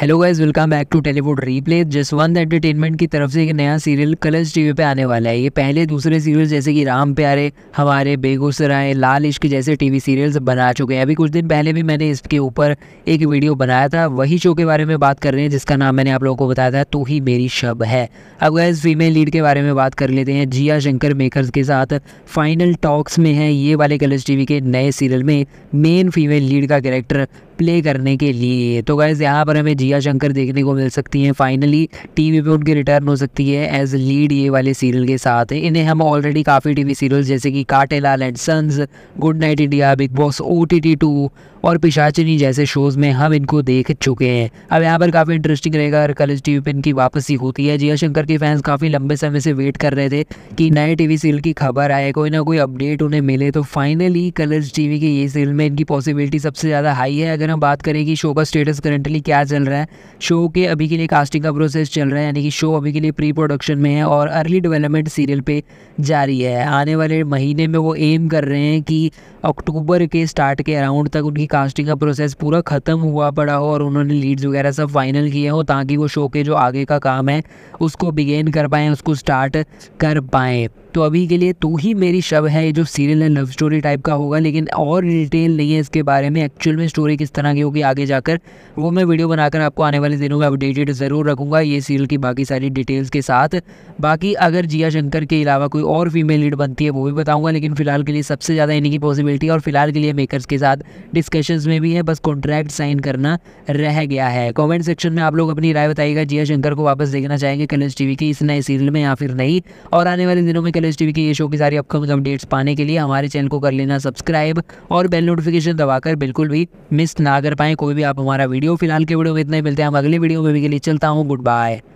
hello guys welcome back to Tellywood replay Jaswant entertainment की तरफ से एक नया सीरियल कलर्स टीवी पे आने वाला है ये पहले दूसरे सीरियल जैसे कि राम प्यारे हमारे बेगूसराय लाल इश्क जैसे टीवी सीरियल्स बना चुके हैं अभी कुछ दिन पहले भी मैंने इसके ऊपर एक वीडियो बनाया था वही शो के बारे में बात कर रहे हैं जिसका नाम मैंने आप लोगों को बताया था तो ही मेरी शब है अब गैज़ फीमेल लीड के बारे में बात कर लेते हैं जिया शंकर मेकर्स के साथ फाइनल टॉक्स में है ये वाले कलर्स टी के नए सीरियल में मेन फीमेल लीड का कैरेक्टर प्ले करने के लिए तो गैस यहाँ पर हमें जिया शंकर देखने को मिल सकती हैं फाइनली टीवी पे उनकी रिटर्न हो सकती है एज लीड ये वाले सीरियल के साथ इन्हें हम ऑलरेडी काफ़ी टीवी सीरियल जैसे कि Katelal and sons good night India Bigg Boss O T T two और पिशाचिनी जैसे शोज़ में हम इनको देख चुके हैं अब यहाँ पर काफ़ी इंटरेस्टिंग रहेगा अगर कलर्स टीवी पर इनकी वापसी होती है जिया शंकर के फैंस काफ़ी लंबे समय से वेट कर रहे थे कि नए टीवी सीरियल की खबर आए कोई ना कोई अपडेट उन्हें मिले तो फाइनली कलर्स टीवी के ये सीरियल में इनकी पॉसिबिलिटी सबसे ज़्यादा हाई है अगर अगर हम बात करें कि शो का स्टेटस करेंटली क्या चल रहा है शो के अभी के लिए कास्टिंग का प्रोसेस चल रहा है यानी कि शो अभी के लिए प्री प्रोडक्शन में है और अर्ली डेवलपमेंट सीरियल पे जारी है आने वाले महीने में वो एम कर रहे हैं कि अक्टूबर के स्टार्ट के अराउंड तक उनकी कास्टिंग का प्रोसेस पूरा ख़त्म हुआ पड़ा हो और उन्होंने लीड्स वगैरह सब फाइनल किए हो ताकि वो शो के जो आगे का काम है उसको बिगेन कर पाएँ उसको स्टार्ट कर पाएँ तो अभी के लिए तू ही मेरी शव है ये जो सीरियल है लव स्टोरी टाइप का होगा लेकिन और डिटेल नहीं है इसके बारे में एक्चुअल में स्टोरी किस तरह की होगी आगे जाकर वो मैं वीडियो बनाकर आपको आने वाले दिनों में अपडेटेड ज़रूर रखूँगा ये सीरियल की बाकी सारी डिटेल्स के साथ बाकी अगर जिया शंकर के अलावा कोई और फीमेल लीड बनती है वो भी बताऊँगा लेकिन फिलहाल के लिए सबसे ज़्यादा इन्हीं की पॉसिबिलिटी और फिलहाल के लिए मेकर्स के साथ डिस्कशंस में भी है बस कॉन्ट्रैक्ट साइन करना रह गया है कॉमेंट सेक्शन में आप लोग अपनी राय बताइएगा जिया शंकर को वापस देखना चाहेंगे कलर्स टी की इस नए सीरियल में या फिर नहीं और आने वाले दिनों में एस टी की ये शो की सारी अपकमिंग अपडेट्स पाने के लिए हमारे चैनल को कर लेना सब्सक्राइब और बेल नोटिफिकेशन दबाकर बिल्कुल भी मिस ना कर पाएँ कोई भी आप हमारा वीडियो फिलहाल के वीडियो में इतना ही मिलते हैं हम अगले वीडियो में भी के लिए चलता हूँ गुड बाय